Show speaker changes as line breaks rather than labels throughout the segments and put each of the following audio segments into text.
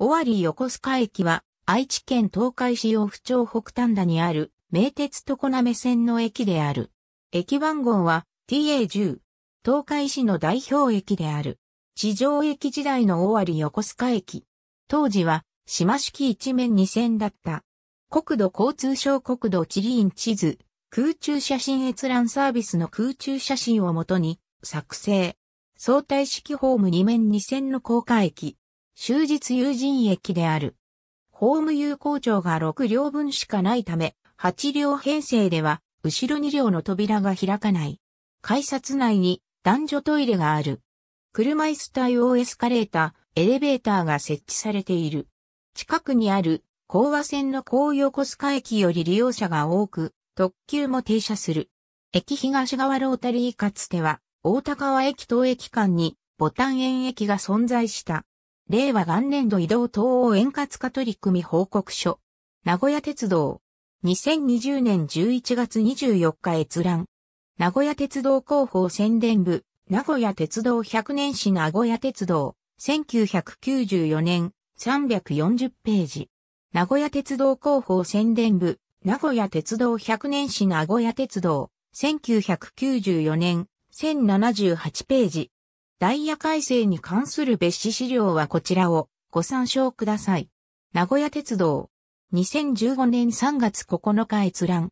尾張横須賀駅は、愛知県東海市洋府町北丹田にある、名鉄常滑線の駅である。駅番号は TA10。東海市の代表駅である。地上駅時代の尾張横須賀駅。当時は、島式一面二線だった。国土交通省国土地理院地図、空中写真閲覧サービスの空中写真をもとに、作成。相対式ホーム二面二線の高架駅、終日有人駅である。ホーム有効長が6両分しかないため、8両編成では、後ろ2両の扉が開かない。改札内に男女トイレがある。車椅子対応エスカレーター、エレベーターが設置されている。近くにある高和線の高横須賀駅より利用者が多く、特急も停車する。駅東側ロータリーかつては、大高和駅東駅間にボタン園駅が存在した。令和元年度移動等を円滑化取り組み報告書。名古屋鉄道。2020年11月24日閲覧。名古屋鉄道広報宣伝部。名古屋鉄道100年史名古屋鉄道。1994年340ページ。名古屋鉄道広報宣伝部。名古屋鉄道100年史名古屋鉄道。1994年1078ページ。ダイヤ改正に関する別紙資料はこちらをご参照ください。名古屋鉄道。2015年3月9日閲覧。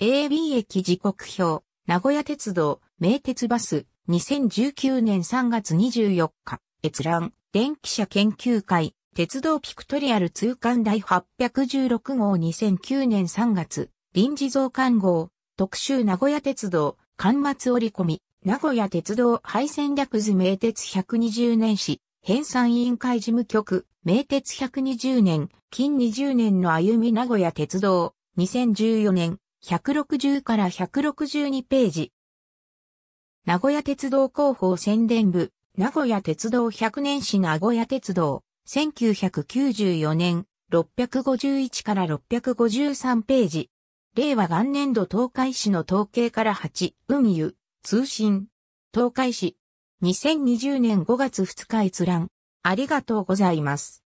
AB 駅時刻表。名古屋鉄道、名鉄バス。2019年3月24日。閲覧。電気車研究会。鉄道ピクトリアル通貫第816号2009年3月。臨時増刊号。特集名古屋鉄道。刊末折り込み。名古屋鉄道廃線略図名鉄120年史、編纂委員会事務局、名鉄120年、近20年の歩み名古屋鉄道、2014年、160から162ページ。名古屋鉄道広報宣伝部、名古屋鉄道100年史名古屋鉄道、1994年、651から653ページ。令和元年度東海市の統計から8、運輸、通信。東海市。2020年5月2日閲覧。ありがとうございます。